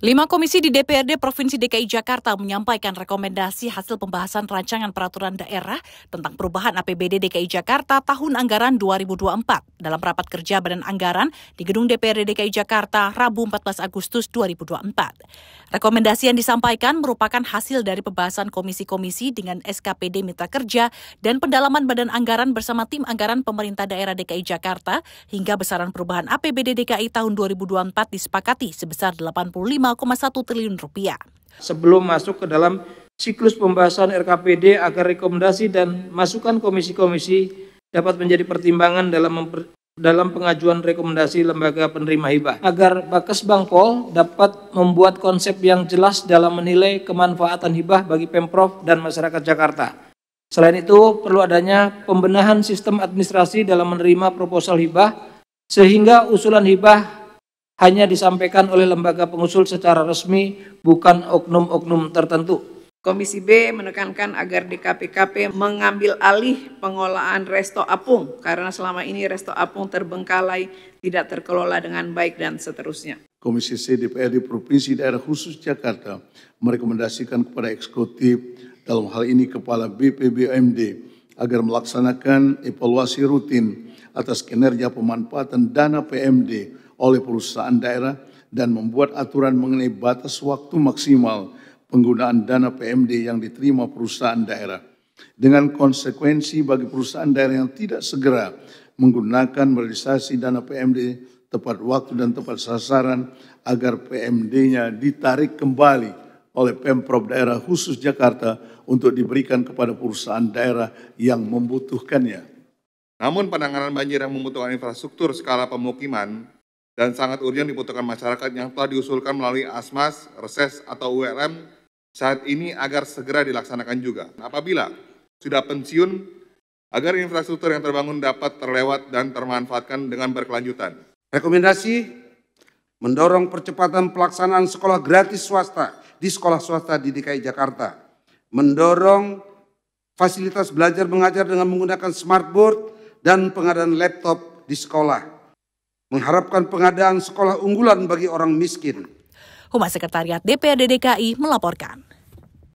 Lima komisi di DPRD Provinsi DKI Jakarta menyampaikan rekomendasi hasil pembahasan rancangan peraturan daerah tentang perubahan APBD DKI Jakarta tahun anggaran 2024 dalam rapat kerja Badan Anggaran di Gedung DPRD DKI Jakarta Rabu 14 Agustus 2024. Rekomendasi yang disampaikan merupakan hasil dari pembahasan komisi-komisi dengan SKPD Mitra Kerja dan pendalaman Badan Anggaran bersama tim anggaran pemerintah daerah DKI Jakarta hingga besaran perubahan APBD DKI tahun 2024 disepakati sebesar 85 5,1 triliun rupiah. Sebelum masuk ke dalam siklus pembahasan RKPD agar rekomendasi dan masukan komisi-komisi dapat menjadi pertimbangan dalam memper, dalam pengajuan rekomendasi lembaga penerima hibah agar Bakes Bangpol dapat membuat konsep yang jelas dalam menilai kemanfaatan hibah bagi Pemprov dan masyarakat Jakarta. Selain itu, perlu adanya pembenahan sistem administrasi dalam menerima proposal hibah sehingga usulan hibah hanya disampaikan oleh lembaga pengusul secara resmi, bukan oknum-oknum tertentu. Komisi B menekankan agar DKPKP mengambil alih pengolahan Resto Apung karena selama ini Resto Apung terbengkalai, tidak terkelola dengan baik dan seterusnya. Komisi C DPRD Provinsi Daerah Khusus Jakarta merekomendasikan kepada eksekutif dalam hal ini Kepala BPBMD agar melaksanakan evaluasi rutin atas kinerja pemanfaatan dana PMD oleh perusahaan daerah dan membuat aturan mengenai batas waktu maksimal penggunaan dana PMD yang diterima perusahaan daerah. Dengan konsekuensi bagi perusahaan daerah yang tidak segera menggunakan realisasi dana PMD tepat waktu dan tepat sasaran agar PMD-nya ditarik kembali oleh Pemprov Daerah Khusus Jakarta untuk diberikan kepada perusahaan daerah yang membutuhkannya. Namun penanganan banjir yang membutuhkan infrastruktur skala pemukiman dan sangat urgent dibutuhkan masyarakat yang telah diusulkan melalui ASMAS, RESES, atau ULM saat ini agar segera dilaksanakan juga. Apabila sudah pensiun, agar infrastruktur yang terbangun dapat terlewat dan termanfaatkan dengan berkelanjutan. Rekomendasi mendorong percepatan pelaksanaan sekolah gratis swasta di sekolah swasta di DKI Jakarta. Mendorong fasilitas belajar mengajar dengan menggunakan smartboard dan pengadaan laptop di sekolah. Mengharapkan pengadaan sekolah unggulan bagi orang miskin. Humas Sekretariat DPRD DKI melaporkan.